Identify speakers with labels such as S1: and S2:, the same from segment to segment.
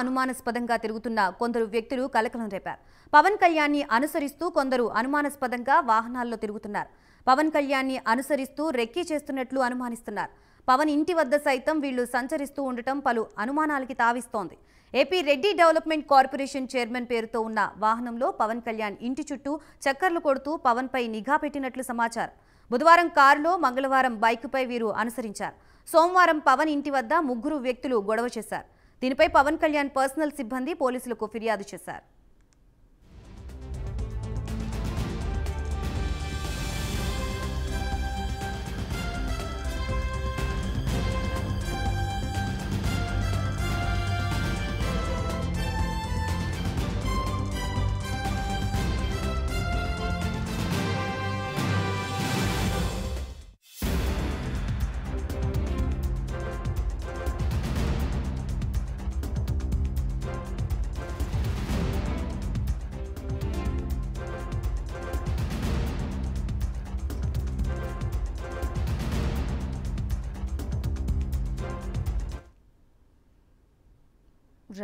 S1: అనుమానాస్పదంగా తిరుగుతున్న కొందరు వ్యక్తులు కలకలం రేపారు పవన్ కళ్యాణ్ని అనుసరిస్తూ కొందరు అనుమానాస్పదంగా వాహనాల్లో తిరుగుతున్నారు పవన్ కళ్యాణ్ని అనుసరిస్తూ రెక్కీ చేస్తున్నట్లు అనుమానిస్తున్నారు పవన్ ఇంటి వద్ద సైతం వీళ్లు సంచరిస్తూ ఉండటం పలు అనుమానాలకి తావిస్తోంది AP Reddy development corporation chairman పేరుతో ఉన్న వాహనంలో పవన్ కళ్యాణ్ ఇంటి చుట్టూ చక్కర్లు కొడుతూ పవన్పై నిఘా పెట్టినట్లు సమాచారం బుధవారం కారులో మంగళవారం బైకుపై వీరు అనుసరించారు సోమవారం పవన్ ఇంటి వద్ద ముగ్గురు వ్యక్తులు గొడవ చేశారు దీనిపై పవన్ కళ్యాణ్ పర్సనల్ సిబ్బంది పోలీసులకు ఫిర్యాదు చేశారు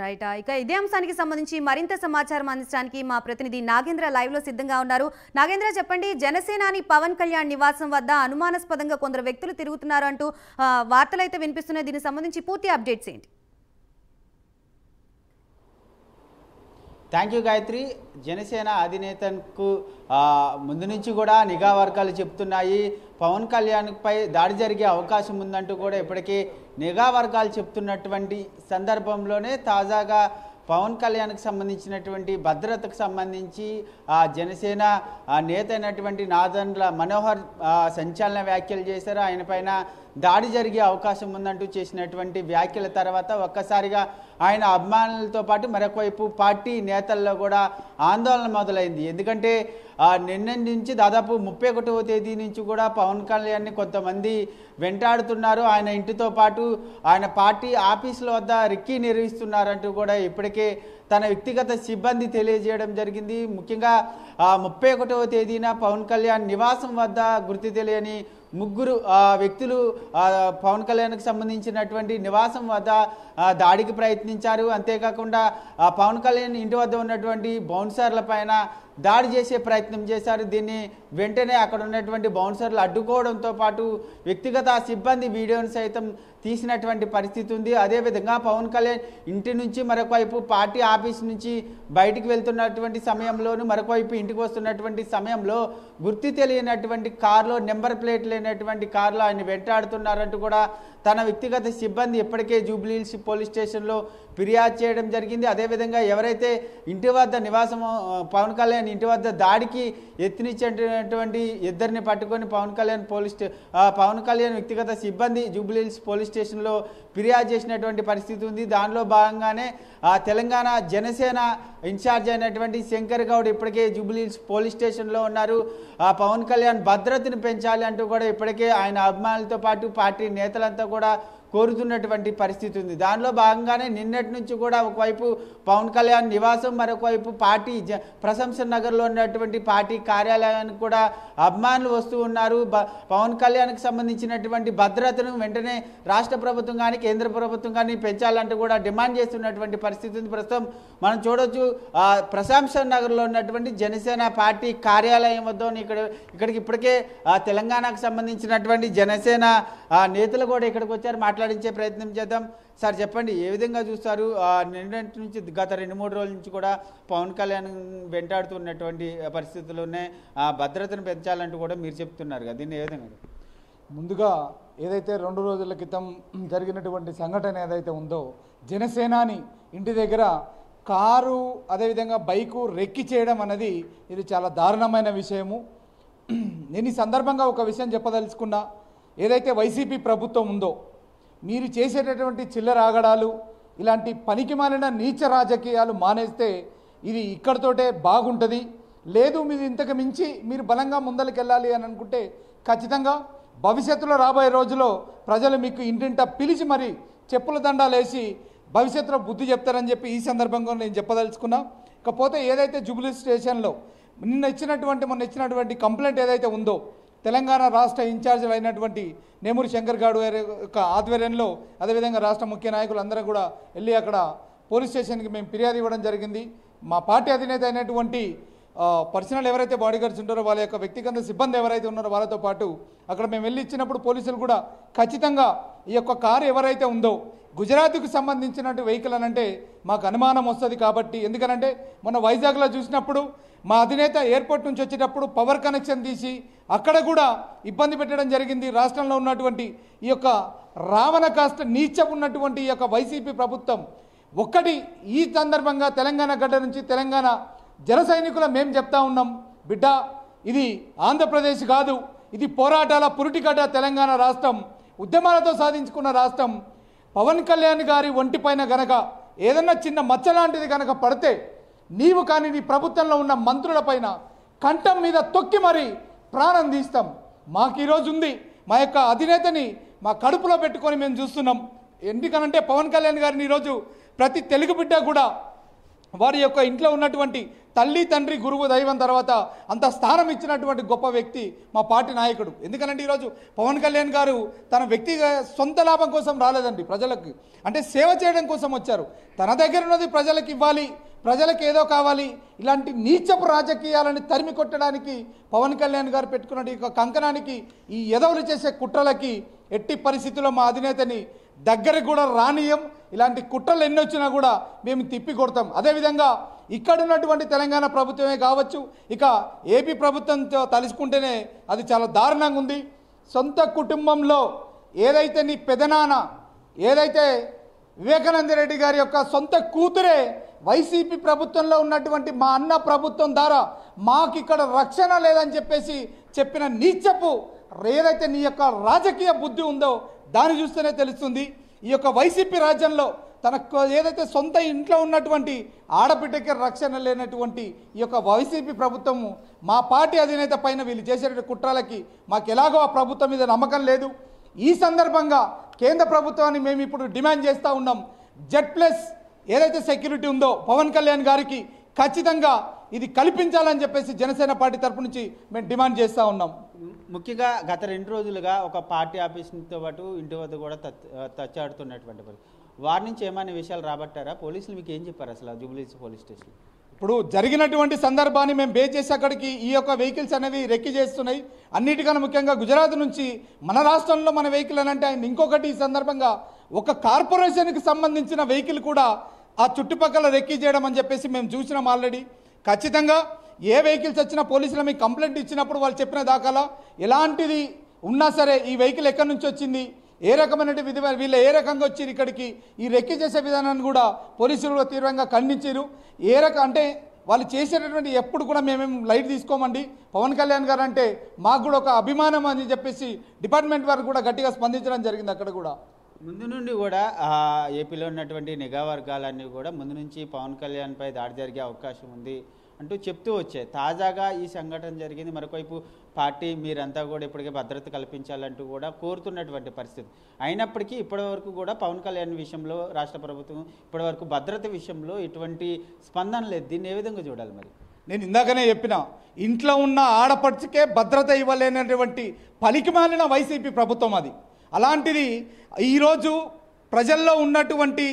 S1: రైట్ ఇక ఇదే అంశానికి సంబంధించి మరింత సమాచారం అందించడానికి మా ప్రతినిధి నాగేంద్ర లైవ్ లో సిద్ధంగా ఉన్నారు నాగేంద్ర చెప్పండి జనసేనాని పవన్ కళ్యాణ్ నివాసం వద్ద అనుమానాస్పదంగా కొందరు వ్యక్తులు తిరుగుతున్నారు అంటూ వార్తలు అయితే వినిపిస్తున్నాయి దీనికి సంబంధించి పూర్తి అప్డేట్స్ ఏంటి థ్యాంక్ యూ గాయత్రి జనసేన అధినేతకు ముందు నుంచి కూడా నిఘా వర్గాలు చెప్తున్నాయి పవన్ కళ్యాణ్పై దాడి జరిగే అవకాశం ఉందంటూ కూడా ఇప్పటికీ నిఘా వర్గాలు చెప్తున్నటువంటి సందర్భంలోనే తాజాగా పవన్ కళ్యాణ్కి సంబంధించినటువంటి భద్రతకు సంబంధించి ఆ జనసేన నేత అయినటువంటి నాదన్ల మనోహర్ సంచలన వ్యాఖ్యలు చేశారు ఆయన పైన దాడి జరిగే అవకాశం ఉందంటూ చేసినటువంటి వ్యాఖ్యల తర్వాత ఒక్కసారిగా ఆయన అభిమానులతో పాటు మరొకవైపు పార్టీ నేతల్లో కూడా ఆందోళన మొదలైంది ఎందుకంటే నిన్న నుంచి దాదాపు ముప్పై ఒకటవ తేదీ నుంచి కూడా పవన్ కళ్యాణ్ని కొంతమంది వెంటాడుతున్నారు ఆయన ఇంటితో పాటు ఆయన పార్టీ ఆఫీసుల వద్ద రిక్కీ నిర్వహిస్తున్నారంటూ కూడా ఇప్పటికే తన వ్యక్తిగత సిబ్బంది తెలియజేయడం జరిగింది ముఖ్యంగా ముప్పై ఒకటవ తేదీన పవన్ కళ్యాణ్ నివాసం వద్ద గుర్తు తెలియని ముగ్గురు వ్యక్తులు పవన్ కళ్యాణ్కి సంబంధించినటువంటి నివాసం వద్ద దాడికి ప్రయత్నించారు అంతేకాకుండా పవన్ కళ్యాణ్ ఇంటి వద్ద ఉన్నటువంటి బౌన్సర్ల పైన దాడి చేసే ప్రయత్నం చేశారు దీన్ని వెంటనే అక్కడ ఉన్నటువంటి బౌన్సర్లు అడ్డుకోవడంతో పాటు వ్యక్తిగత సిబ్బంది వీడియోను సైతం తీసినటువంటి పరిస్థితి ఉంది అదేవిధంగా పవన్ కళ్యాణ్ ఇంటి నుంచి మరొక వైపు పార్టీ ఆఫీస్ నుంచి బయటికి వెళ్తున్నటువంటి సమయంలోను మరొక వైపు ఇంటికి వస్తున్నటువంటి సమయంలో గుర్తు తెలియనటువంటి కారులో నెంబర్ ప్లేట్ లేనటువంటి కారులో ఆయన వెంటాడుతున్నారంటూ కూడా తన వ్యక్తిగత సిబ్బంది ఇప్పటికే జూబ్లీహిల్స్ పోలీస్ స్టేషన్లో ఫిర్యాదు చేయడం జరిగింది అదేవిధంగా ఎవరైతే ఇంటి వద్ద నివాసం పవన్ కళ్యాణ్ ఇంటి వద్ద దాడికి ఎత్తునిచ్చినటువంటి ఇద్దరిని పట్టుకొని పవన్ కళ్యాణ్ పోలీస్ పవన్ కళ్యాణ్ వ్యక్తిగత సిబ్బంది జూబ్లీహిల్స్ పోలీస్ స్టేషన్లో ఫిర్యాదు చేసినటువంటి పరిస్థితి ఉంది దానిలో భాగంగానే తెలంగాణ జనసేన ఇన్ఛార్జ్ అయినటువంటి శంకర్ గౌడ్ ఇప్పటికే జూబ్లీహిల్స్ పోలీస్ స్టేషన్లో ఉన్నారు పవన్ కళ్యాణ్ భద్రతను పెంచాలి అంటూ కూడా ఇప్పటికే ఆయన అభిమానులతో పాటు పార్టీ నేతలంతా కూడా కోరుతున్నటువంటి పరిస్థితి ఉంది దానిలో భాగంగానే నిన్నటి నుంచి కూడా ఒకవైపు పవన్ కళ్యాణ్ నివాసం మరొక వైపు పార్టీ ప్రశంస నగర్లో ఉన్నటువంటి పార్టీ కార్యాలయానికి కూడా అభిమానులు వస్తూ ఉన్నారు పవన్ కళ్యాణ్కి సంబంధించినటువంటి భద్రతను వెంటనే రాష్ట్ర ప్రభుత్వం కానీ కేంద్ర ప్రభుత్వం కానీ పెంచాలంటూ కూడా డిమాండ్ చేస్తున్నటువంటి పరిస్థితి ఉంది ప్రస్తుతం మనం చూడవచ్చు ప్రశాంస నగర్లో ఉన్నటువంటి జనసేన పార్టీ కార్యాలయం వద్ద ఇక్కడ ఇక్కడికి ఇప్పటికే తెలంగాణకు సంబంధించినటువంటి జనసేన నేతలు కూడా ఇక్కడికి వచ్చారు మాట్లాడారు మాట్లాడించే ప్రయత్నం చేద్దాం సార్ చెప్పండి ఏ విధంగా చూస్తారు నిన్నటి నుంచి గత రెండు మూడు రోజుల నుంచి కూడా పవన్ కళ్యాణ్ వెంటాడుతున్నటువంటి పరిస్థితుల్లోనే ఆ భద్రతను పెంచాలంటూ కూడా మీరు చెప్తున్నారు కదా దీన్ని ఏ విధంగా
S2: ముందుగా ఏదైతే రెండు రోజుల క్రితం జరిగినటువంటి సంఘటన ఏదైతే ఉందో జనసేనాని ఇంటి దగ్గర కారు అదేవిధంగా బైకు రెక్కి చేయడం అనేది ఇది చాలా దారుణమైన విషయము నేను ఈ సందర్భంగా ఒక విషయం చెప్పదలుచుకున్నా ఏదైతే వైసీపీ ప్రభుత్వం ఉందో మీరు చేసేటటువంటి చిల్లరాగడాలు ఇలాంటి పనికి మాలిన నీచ రాజకీయాలు మానేస్తే ఇది ఇక్కడతోటే బాగుంటుంది లేదు మీరు ఇంతకు మించి మీరు బలంగా ముందరికెళ్ళాలి అని అనుకుంటే ఖచ్చితంగా భవిష్యత్తులో రాబోయే రోజులో ప్రజలు మీకు ఇంటింట పిలిచి మరి చెప్పుల దండాలు వేసి భవిష్యత్తులో బుద్ధి చెప్తారని చెప్పి ఈ సందర్భంగా నేను చెప్పదలుచుకున్నా ఇకపోతే ఏదైతే జుబిలీ స్టేషన్లో నిన్న ఇచ్చినటువంటి మొన్న ఇచ్చినటువంటి కంప్లైంట్ ఏదైతే ఉందో తెలంగాణ రాష్ట్ర ఇన్ఛార్జీలు అయినటువంటి నేమూరి శంకర్ గారు గారి యొక్క ఆధ్వర్యంలో అదేవిధంగా రాష్ట్ర ముఖ్య నాయకులు అందరూ కూడా వెళ్ళి అక్కడ పోలీస్ స్టేషన్కి మేము ఫిర్యాదు ఇవ్వడం జరిగింది మా పార్టీ అధినేత అయినటువంటి పర్సనల్ ఎవరైతే బాడీ గార్డ్స్ ఉంటారో వాళ్ళ యొక్క వ్యక్తిగత సిబ్బంది ఎవరైతే ఉన్నారో వాళ్ళతో పాటు అక్కడ మేము వెళ్ళి ఇచ్చినప్పుడు పోలీసులు కూడా ఖచ్చితంగా ఈ యొక్క కారు ఎవరైతే ఉందో గుజరాత్కు సంబంధించిన వెహికల్ అంటే మాకు అనుమానం వస్తుంది కాబట్టి ఎందుకనంటే మొన్న వైజాగ్లో చూసినప్పుడు మా అధినేత ఎయిర్పోర్ట్ నుంచి వచ్చేటప్పుడు పవర్ కనెక్షన్ తీసి అక్కడ కూడా ఇబ్బంది పెట్టడం జరిగింది రాష్ట్రంలో ఉన్నటువంటి ఈ యొక్క రావణ కాస్త నీచ ఉన్నటువంటి ఈ యొక్క వైసీపీ ప్రభుత్వం ఒక్కటి ఈ సందర్భంగా తెలంగాణ గడ్డ నుంచి తెలంగాణ జన సైనికుల మేము చెప్తా ఉన్నాం బిడ్డ ఇది ఆంధ్రప్రదేశ్ కాదు ఇది పోరాటాల పురిటిగడ్డ తెలంగాణ రాష్ట్రం ఉద్యమాలతో సాధించుకున్న రాష్ట్రం పవన్ కళ్యాణ్ గారి ఒంటి పైన గనక ఏదన్నా చిన్న మచ్చ లాంటిది గనక పడితే నీవు కానీ నీ ప్రభుత్వంలో ఉన్న మంత్రులపైన కంఠం మీద తొక్కి మరీ ప్రాణం తీస్తాం మాకు ఈరోజు ఉంది మా యొక్క అధినేతని మా కడుపులో పెట్టుకొని మేము చూస్తున్నాం ఎందుకనంటే పవన్ కళ్యాణ్ గారిని ఈరోజు ప్రతి తెలుగు బిడ్డ కూడా వారి యొక్క ఇంట్లో ఉన్నటువంటి తల్లి తండ్రి గురువు దైవం తర్వాత అంత స్థానం ఇచ్చినటువంటి గొప్ప వ్యక్తి మా పార్టీ నాయకుడు ఎందుకనండి ఈరోజు పవన్ కళ్యాణ్ గారు తన వ్యక్తి సొంత లాభం కోసం రాలేదండి ప్రజలకు అంటే సేవ చేయడం కోసం వచ్చారు తన దగ్గర ఉన్నది ప్రజలకు ఇవ్వాలి ప్రజలకు ఏదో కావాలి ఇలాంటి నీచపు రాజకీయాలను తరిమి కొట్టడానికి పవన్ కళ్యాణ్ గారు పెట్టుకున్న ఈ కంకణానికి ఈ ఎదవులు చేసే కుట్రలకి ఎట్టి పరిస్థితుల్లో మా అధినేతని దగ్గరకు కూడా రానియం ఇలాంటి కుట్రలు ఎన్ని వచ్చినా కూడా మేము తిప్పి కొడతాం అదేవిధంగా ఇక్కడ ఉన్నటువంటి తెలంగాణ ప్రభుత్వమే కావచ్చు ఇక ఏపీ ప్రభుత్వంతో తలుసుకుంటేనే అది చాలా దారుణంగా ఉంది సొంత కుటుంబంలో ఏదైతే నీ పెదనాన్న ఏదైతే వివేకానంద రెడ్డి గారి యొక్క సొంత కూతురే వైసీపీ ప్రభుత్వంలో ఉన్నటువంటి మా అన్న ప్రభుత్వం ద్వారా మాకు ఇక్కడ రక్షణ లేదని చెప్పేసి చెప్పిన నీచపు ఏదైతే నీ యొక్క రాజకీయ బుద్ధి ఉందో దాన్ని చూస్తేనే తెలుస్తుంది ఈ యొక్క వైసీపీ రాజ్యంలో తనకు ఏదైతే సొంత ఇంట్లో ఉన్నటువంటి ఆడబిడ్డకి రక్షణ లేనటువంటి ఈ యొక్క వైసీపీ ప్రభుత్వము మా పార్టీ అధినేత పైన వీళ్ళు చేసేటువంటి కుట్రాలకి మాకు ఎలాగో ఆ ప్రభుత్వం మీద నమ్మకం లేదు ఈ సందర్భంగా కేంద్ర ప్రభుత్వాన్ని మేము ఇప్పుడు డిమాండ్ చేస్తూ ఉన్నాం జెడ్ ప్లస్ ఏదైతే సెక్యూరిటీ ఉందో పవన్ కళ్యాణ్ గారికి ఖచ్చితంగా ఇది కల్పించాలని చెప్పేసి జనసేన పార్టీ తరపు నుంచి మేము డిమాండ్ చేస్తూ ఉన్నాం
S1: ముఖ్యంగా గత రెండు రోజులుగా ఒక పార్టీ ఆఫీస్తో పాటు ఇంటి వద్ద కూడా తచ్చాడుతున్నటువంటి వారి నుంచి ఏమైనా విషయాలు రాబట్టారా పోలీసులు మీకు
S2: ఏం చెప్పారు అసలు జూబ్లీస్ పోలీస్ స్టేషన్ ఇప్పుడు జరిగినటువంటి సందర్భాన్ని మేము బేస్ చేసి అక్కడికి ఈ యొక్క వెహికల్స్ అనేవి రెక్కి చేస్తున్నాయి అన్నిటికన్నా ముఖ్యంగా గుజరాత్ నుంచి మన రాష్ట్రంలో మన వెహికల్ అని అంటే ఆయన ఇంకొకటి ఈ సందర్భంగా ఒక కార్పొరేషన్కి సంబంధించిన వెహికల్ కూడా ఆ చుట్టుపక్కల రెక్కి చేయడం అని చెప్పేసి మేము చూసినాం ఆల్రెడీ ఖచ్చితంగా ఏ వెహికల్స్ వచ్చినా పోలీసులు మీకు కంప్లైంట్ ఇచ్చినప్పుడు వాళ్ళు చెప్పిన దాఖలా ఎలాంటిది ఉన్నా సరే ఈ వెహికల్ ఎక్కడి నుంచి వచ్చింది ఏ రకమైనటువంటి వీళ్ళు ఏ రకంగా వచ్చి ఇక్కడికి ఈ రెక్కి చేసే విధానాన్ని కూడా పోలీసులు కూడా తీవ్రంగా ఖండించారు ఏ రకం అంటే వాళ్ళు చేసేటటువంటి ఎప్పుడు కూడా మేమేం లైట్ తీసుకోమండి పవన్ కళ్యాణ్ గారు అంటే మాకు కూడా ఒక అభిమానం అని చెప్పేసి డిపార్ట్మెంట్ వారు కూడా గట్టిగా స్పందించడం జరిగింది అక్కడ కూడా
S1: ముందు నుండి కూడా ఏపీలో ఉన్నటువంటి నిఘా వర్గాలన్నీ కూడా ముందు నుంచి పవన్ కళ్యాణ్పై దాడి జరిగే అవకాశం ఉంది అంటూ చెప్తూ వచ్చాయి తాజాగా ఈ సంఘటన జరిగింది మరొకవైపు పార్టీ మీరంతా కూడా ఇప్పటికే భద్రత కల్పించాలంటూ కూడా కోరుతున్నటువంటి పరిస్థితి అయినప్పటికీ ఇప్పటివరకు కూడా పవన్ కళ్యాణ్ విషయంలో రాష్ట్ర ప్రభుత్వం ఇప్పటివరకు భద్రత విషయంలో
S2: ఇటువంటి స్పందన లేదు దీన్ని ఏ విధంగా చూడాలి మరి నేను ఇందాకనే చెప్పిన ఇంట్లో ఉన్న ఆడపడుచుకే భద్రత ఇవ్వలేనటువంటి పలికిమాలిన వైసీపీ ప్రభుత్వం అది అలాంటిది ఈరోజు ప్రజల్లో ఉన్నటువంటి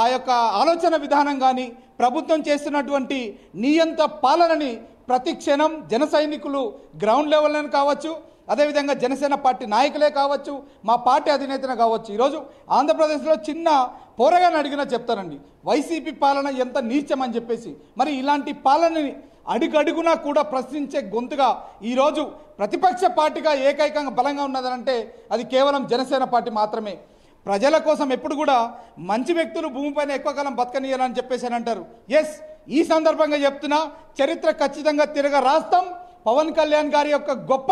S2: ఆ యొక్క ఆలోచన విధానం కానీ ప్రభుత్వం చేస్తున్నటువంటి నియంత్ర పాలనని ప్రతి క్షణం జన సైనికులు గ్రౌండ్ లెవెల్లోనే కావచ్చు అదేవిధంగా జనసేన పార్టీ నాయకులే కావచ్చు మా పార్టీ అధినేతనే కావచ్చు ఈరోజు ఆంధ్రప్రదేశ్లో చిన్న పోరగాని అడిగినా చెప్తారండి వైసీపీ పాలన ఎంత నీచమని చెప్పేసి మరి ఇలాంటి పాలనని అడుగడుగునా కూడా ప్రశ్నించే గొంతుగా ఈరోజు ప్రతిపక్ష పార్టీగా ఏకైకంగా బలంగా ఉన్నదనంటే అది కేవలం జనసేన పార్టీ మాత్రమే ప్రజల కోసం ఎప్పుడు కూడా మంచి వ్యక్తులు భూమిపైన ఎక్కువ కాలం బతకనీయాలని చెప్పేసి అని అంటారు ఎస్ ఈ సందర్భంగా చెప్తున్నా చరిత్ర ఖచ్చితంగా తిరగ రాస్తాం పవన్ కళ్యాణ్ గారి యొక్క గొప్ప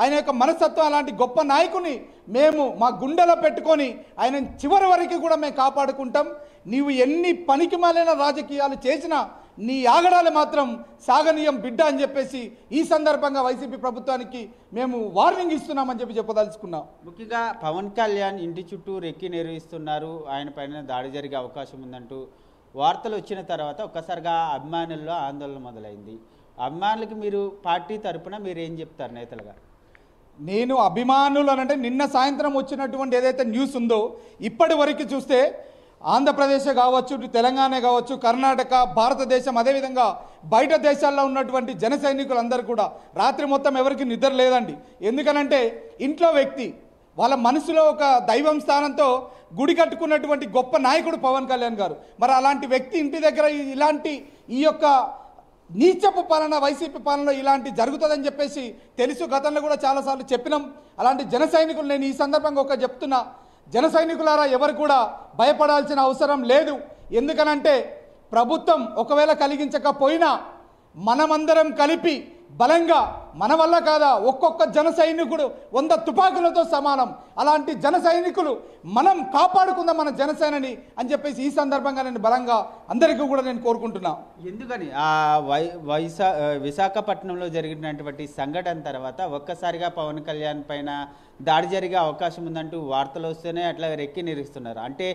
S2: ఆయన యొక్క మనస్తత్వం అలాంటి గొప్ప నాయకుని మేము మా గుండెలో పెట్టుకొని ఆయన చివరి వరకు కూడా మేము కాపాడుకుంటాం నీవు ఎన్ని పనికి రాజకీయాలు చేసినా నీ ఆగడాలు మాత్రం సాగనీయం బిడ్డ అని చెప్పేసి ఈ సందర్భంగా వైసీపీ ప్రభుత్వానికి మేము వార్నింగ్ ఇస్తున్నామని చెప్పి చెప్పదలుచుకున్నాం
S1: ముఖ్యంగా పవన్ కళ్యాణ్ ఇంటి చుట్టూ రెక్కి నిర్వహిస్తున్నారు ఆయన పైన దాడి జరిగే అవకాశం ఉందంటూ వార్తలు వచ్చిన తర్వాత ఒక్కసారిగా అభిమానుల్లో ఆందోళన మొదలైంది అభిమానులకి మీరు పార్టీ తరఫున మీరు ఏం చెప్తారు నేతలుగా
S2: నేను అభిమానులు అనంటే నిన్న సాయంత్రం వచ్చినటువంటి ఏదైతే న్యూస్ ఉందో ఇప్పటి వరకు చూస్తే ఆంధ్రప్రదేశ్ కావచ్చు తెలంగాణ కావచ్చు కర్ణాటక భారతదేశం అదేవిధంగా బయట దేశాల్లో ఉన్నటువంటి జన సైనికులందరూ కూడా రాత్రి మొత్తం ఎవరికి నిద్ర లేదండి ఎందుకనంటే ఇంట్లో వ్యక్తి వాళ్ళ మనసులో ఒక దైవం స్థానంతో గుడి కట్టుకున్నటువంటి గొప్ప నాయకుడు పవన్ కళ్యాణ్ గారు మరి అలాంటి వ్యక్తి ఇంటి దగ్గర ఇలాంటి ఈ యొక్క నీచపు పాలన వైసీపీ పాలన ఇలాంటి జరుగుతుందని చెప్పేసి తెలుసు గతంలో కూడా చాలాసార్లు చెప్పినాం అలాంటి జన నేను ఈ సందర్భంగా ఒక చెప్తున్నా జన సైనికులారా ఎవరు కూడా భయపడాల్సిన అవసరం లేదు ఎందుకనంటే ప్రభుత్వం ఒకవేళ కలిగించకపోయినా మనమందరం కలిపి బలంగా మన వల్ల కాదా ఒక్కొక్క జన సైనికుడు వంద తుపాకులతో సమానం అలాంటి జన సైనికులు మనం కాపాడుకుందాం మన జనసేనని అని చెప్పేసి ఈ సందర్భంగా నేను బలంగా అందరికీ కూడా నేను కోరుకుంటున్నా
S1: ఎందుకని ఆ వై వైశా విశాఖపట్నంలో జరిగినటువంటి సంఘటన తర్వాత ఒక్కసారిగా పవన్ కళ్యాణ్ పైన దాడి జరిగే అవకాశం ఉందంటూ వార్తలు వస్తేనే అట్లా రెక్కి నిరుస్తున్నారు అంటే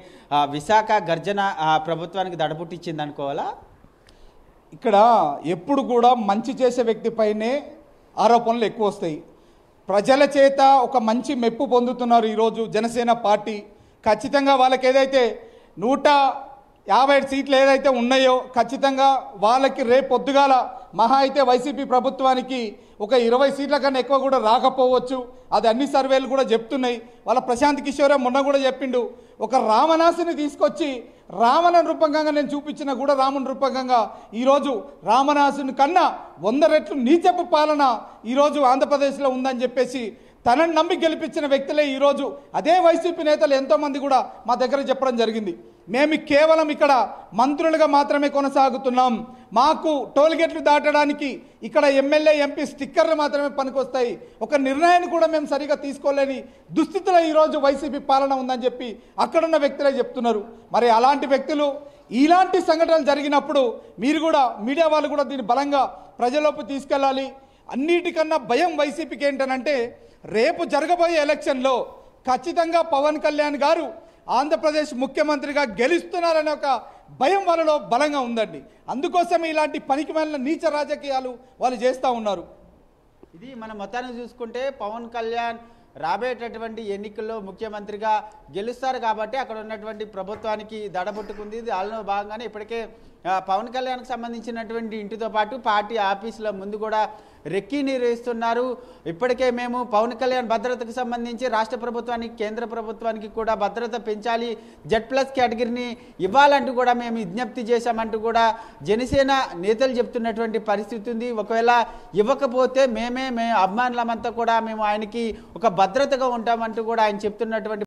S1: విశాఖ గర్జన ప్రభుత్వానికి దడపుట్టించింది
S2: అనుకోవాలా ఇక్కడ ఎప్పుడు కూడా మంచి చేసే వ్యక్తిపైనే ఆరోపణలు ఎక్కువ వస్తాయి ప్రజల చేత ఒక మంచి మెప్పు పొందుతున్నారు ఈరోజు జనసేన పార్టీ ఖచ్చితంగా వాళ్ళకి ఏదైతే నూట యాభై సీట్లు ఏదైతే ఉన్నాయో ఖచ్చితంగా వాళ్ళకి రేపు పొద్దుగాల మహా అయితే వైసీపీ ప్రభుత్వానికి ఒక ఇరవై సీట్ల కన్నా ఎక్కువ కూడా రాకపోవచ్చు అది అన్ని సర్వేలు కూడా చెప్తున్నాయి వాళ్ళ ప్రశాంత్ కిషోరే మొన్న కూడా చెప్పిండు ఒక రామనాసిని తీసుకొచ్చి రావణ రూపకంగా నేను చూపించినా కూడా రాముని రూపకంగా ఈరోజు రామనాసుని కన్నా వంద రెట్లు నీచపు పాలన ఈరోజు ఆంధ్రప్రదేశ్లో ఉందని చెప్పేసి తనని నమ్మి గెలిపించిన వ్యక్తులే ఈరోజు అదే వైసీపీ నేతలు ఎంతోమంది కూడా మా దగ్గర చెప్పడం జరిగింది మేము కేవలం ఇక్కడ మంత్రులుగా మాత్రమే కొనసాగుతున్నాం మాకు టోల్గేట్లు దాటడానికి ఇక్కడ ఎమ్మెల్యే ఎంపీ స్టిక్కర్లు మాత్రమే పనికొస్తాయి ఒక నిర్ణయాన్ని కూడా మేము సరిగా తీసుకోలేని దుస్థితిలో ఈరోజు వైసీపీ పాలన ఉందని చెప్పి అక్కడున్న వ్యక్తులే చెప్తున్నారు మరి అలాంటి వ్యక్తులు ఇలాంటి సంఘటనలు జరిగినప్పుడు మీరు కూడా మీడియా వాళ్ళు కూడా దీన్ని బలంగా ప్రజలోపు తీసుకెళ్ళాలి అన్నిటికన్నా భయం వైసీపీకి ఏంటనంటే రేపు జరగబోయే ఎలక్షన్లో ఖచ్చితంగా పవన్ కళ్యాణ్ గారు ఆంధ్రప్రదేశ్ ముఖ్యమంత్రిగా గెలుస్తున్నారనే ఒక భయం వాళ్ళలో బలంగా ఉందండి అందుకోసమే ఇలాంటి పనికి నీచ రాజకీయాలు వాళ్ళు చేస్తూ ఉన్నారు
S1: ఇది మన మతాన్ని చూసుకుంటే పవన్ కళ్యాణ్ రాబోయేటటువంటి ఎన్నికల్లో ముఖ్యమంత్రిగా గెలుస్తారు కాబట్టి అక్కడ ఉన్నటువంటి ప్రభుత్వానికి దడబొట్టుకుంది దానిలో భాగంగానే ఇప్పటికే పవన్ కళ్యాణ్కి సంబంధించినటువంటి ఇంటితో పాటు పార్టీ ఆఫీసుల ముందు కూడా రెక్కీ నిర్వహిస్తున్నారు ఇప్పటికే మేము పవన్ కళ్యాణ్ భద్రతకు సంబంధించి రాష్ట్ర ప్రభుత్వానికి కేంద్ర ప్రభుత్వానికి కూడా భద్రత పెంచాలి జెడ్ ప్లస్ కేటగిరీని ఇవ్వాలంటూ కూడా మేము విజ్ఞప్తి చేశామంటూ కూడా జనసేన నేతలు చెప్తున్నటువంటి పరిస్థితి ఉంది ఒకవేళ ఇవ్వకపోతే మేమే మేము అభిమానులమంతా కూడా మేము ఆయనకి ఒక భద్రతగా ఉంటామంటూ కూడా ఆయన చెప్తున్నటువంటి